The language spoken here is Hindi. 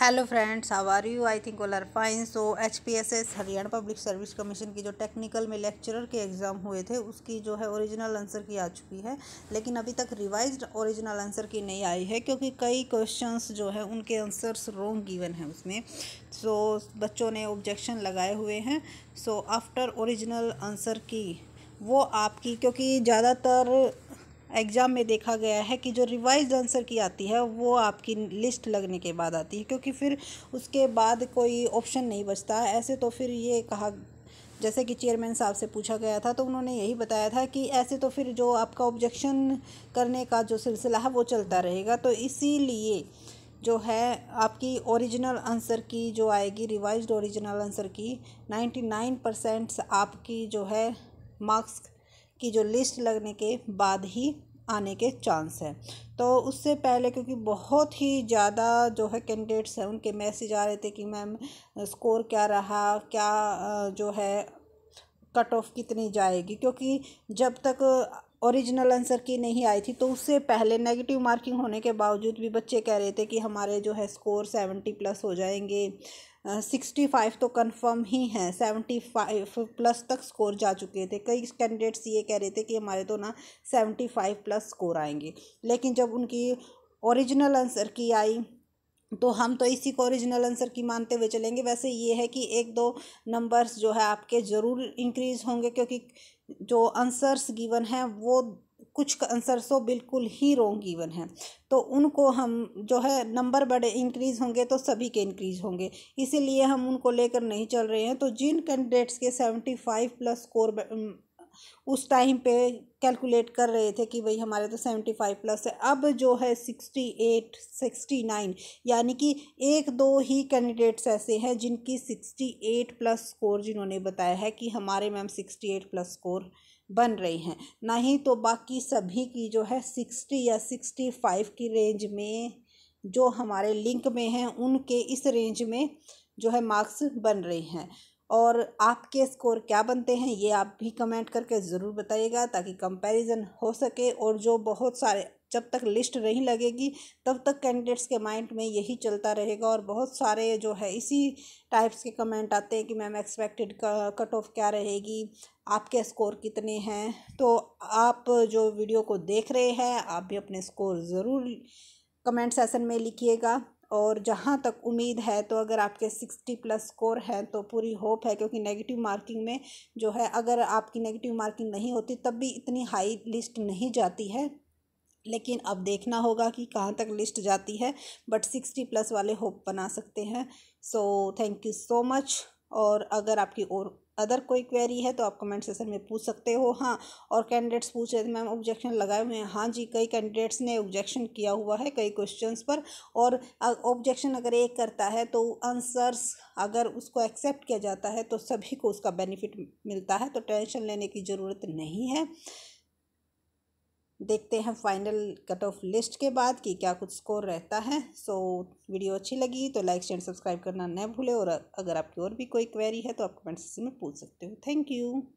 hello friends how are you I think all are fine so H P S S Haryana public service commission की जो टेक्निकल में लेक्चरर के एग्ज़ाम हुए थे उसकी जो है ओरिजिनल आंसर की आ चुकी है लेकिन अभी तक रिवाइज्ड ओरिजिनल आंसर की नहीं आई है क्योंकि कई क्वेश्चंस जो है उनके आंसर्स रॉन्ग गिवन हैं उसमें सो so, बच्चों ने ऑब्जेक्शन लगाए हुए हैं सो आफ्टर ओरिजिनल आंसर की वो आपकी क्योंकि ज़्यादातर एग्ज़ाम में देखा गया है कि जो रिवाइज आंसर की आती है वो आपकी लिस्ट लगने के बाद आती है क्योंकि फिर उसके बाद कोई ऑप्शन नहीं बचता ऐसे तो फिर ये कहा जैसे कि चेयरमैन साहब से पूछा गया था तो उन्होंने यही बताया था कि ऐसे तो फिर जो आपका ऑब्जेक्शन करने का जो सिलसिला है वो चलता रहेगा तो इसीलिए जो है आपकी ओरिजिनल आंसर की जो आएगी revised original answer key ninety nine percents आपकी जो है मार्क्स की जो लिस्ट लगने के बाद ही आने के चांस हैं तो उससे पहले क्योंकि बहुत ही ज़्यादा जो है कैंडिडेट्स हैं उनके मैसेज आ रहे थे कि मैम स्कोर क्या रहा क्या जो है कट ऑफ कितनी जाएगी क्योंकि जब तक ओरिजिनल आंसर की नहीं आई थी तो उससे पहले नेगेटिव मार्किंग होने के बावजूद भी बच्चे कह रहे थे कि हमारे जो है स्कोर सेवेंटी प्लस हो जाएंगे सिक्सटी फाइव तो कंफर्म ही हैं सेवेंटी फाइव प्लस तक स्कोर जा चुके थे कई कैंडिडेट्स ये कह रहे थे कि हमारे तो ना सेवेंटी फाइव प्लस स्कोर आएंगे लेकिन जब उनकी ओरिजिनल आंसर की आई तो हम तो इसी को ओरिजिनल आंसर की मानते हुए चलेंगे वैसे ये है कि एक दो नंबर्स जो है आपके ज़रूर इंक्रीज होंगे क्योंकि जो आंसर्स गिवन हैं वो कुछ आंसर्स तो बिल्कुल ही रोंग गिवन हैं तो उनको हम जो है नंबर बड़े इंक्रीज़ होंगे तो सभी के इंक्रीज़ होंगे इसीलिए हम उनको लेकर नहीं चल रहे हैं तो जिन कैंडिडेट्स के सेवेंटी फाइव प्लस स्कोर उस टाइम पे कैलकुलेट कर रहे थे कि भाई हमारे तो सेवेंटी फाइव प्लस है अब जो है सिक्सटी एट सिक्सटी नाइन यानी कि एक दो ही कैंडिडेट्स ऐसे हैं जिनकी सिक्सटी एट प्लस स्कोर जिन्होंने बताया है कि हमारे ma'am sixty eight plus score बन रही हैं ना ही तो बाकी सभी की जो है सिक्सटी या सिक्सटी फाइव की रेंज में जो हमारे लिंक में हैं उनके इस रेंज में जो है मार्क्स बन रहे हैं और आपके स्कोर क्या बनते हैं ये आप भी कमेंट करके ज़रूर बताइएगा ताकि कंपैरिजन हो सके और जो बहुत सारे जब तक लिस्ट नहीं लगेगी तब तक कैंडिडेट्स के माइंड में यही चलता रहेगा और बहुत सारे जो है इसी टाइप्स के कमेंट आते हैं कि मैम एक्सपेक्टेड कट ऑफ क्या रहेगी आपके स्कोर कितने हैं तो आप जो वीडियो को देख रहे हैं आप भी अपने स्कोर ज़रूर कमेंट सेशन में लिखिएगा और जहाँ तक उम्मीद है तो अगर आपके सिक्सटी प्लस स्कोर हैं तो पूरी होप है क्योंकि नेगेटिव मार्किंग में जो है अगर आपकी नेगेटिव मार्किंग नहीं होती तब भी इतनी हाई लिस्ट नहीं जाती है लेकिन अब देखना होगा कि कहाँ तक लिस्ट जाती है बट सिक्सटी प्लस वाले होप बना सकते हैं so thank you so much और अगर आपकी और अदर कोई क्वेरी है तो आप कमेंट सेशन में पूछ सकते हो हाँ और कैंडिडेट्स पूछ रहे थे मैम ऑब्जेक्शन लगाए हुए हैं हाँ जी कई कैंडिडेट्स ने ऑब्जेक्शन किया हुआ है कई क्वेश्चंस पर और ऑब्जेक्शन अगर एक करता है तो आंसर्स अगर उसको एक्सेप्ट किया जाता है तो सभी को उसका बेनिफिट मिलता है तो टेंशन लेने की ज़रूरत नहीं है देखते हैं फाइनल कट ऑफ लिस्ट के बाद कि क्या कुछ स्कोर रहता है सो so, वीडियो अच्छी लगी तो लाइक शेयर सब्सक्राइब करना न भूलें और अगर आपकी और भी कोई क्वेरी है तो आप कमेंट सेक्शन में पूछ सकते हो थैंक यू